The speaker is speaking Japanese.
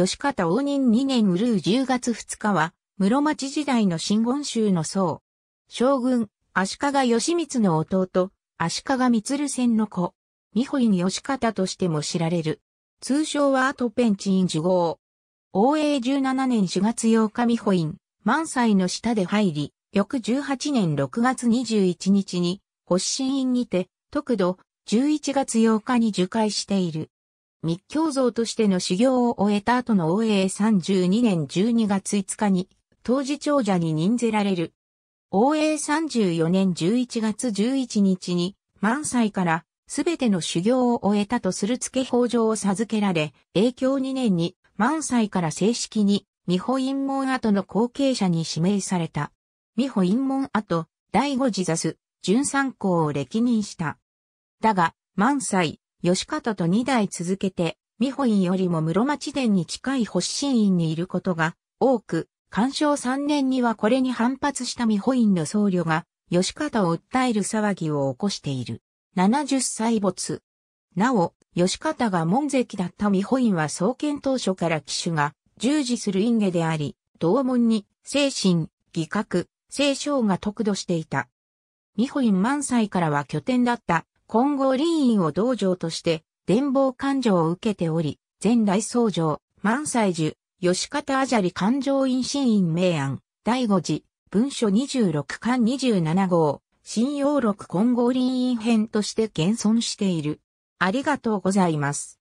吉方応仁2年うるう10月2日は、室町時代の真言宗の僧。将軍、足利義満の弟、足利満仙の子、美保院義方としても知られる。通称はアトペンチン受号。応永17年4月8日美保院、満載の下で入り、翌18年6月21日に、発信院にて、特度、11月8日に受戒している。密教像としての修行を終えた後の応永32年12月5日に、当時長者に任ぜられる。応永34年11月11日に、満歳からすべての修行を終えたとする付け法上を授けられ、永響2年に満歳から正式に、美保陰門跡の後継者に指名された。美保陰門跡、第五次座す、準三校を歴任した。だが、満歳、吉方と二代続けて、美保院よりも室町殿に近い発信院にいることが多く、干渉3年にはこれに反発した美保院の僧侶が、吉方を訴える騒ぎを起こしている。70歳没。なお、吉方が門跡だった美保院は創建当初から騎手が従事する院下であり、同門に精神、義覚、聖章が得度していた。美保院満載からは拠点だった金剛林院を道場として、伝法勘定を受けており、前来僧正、万歳樹、吉方あじゃり勘定院新院明案、第五次、文書26巻27号、新用録金剛林院編として現存している。ありがとうございます。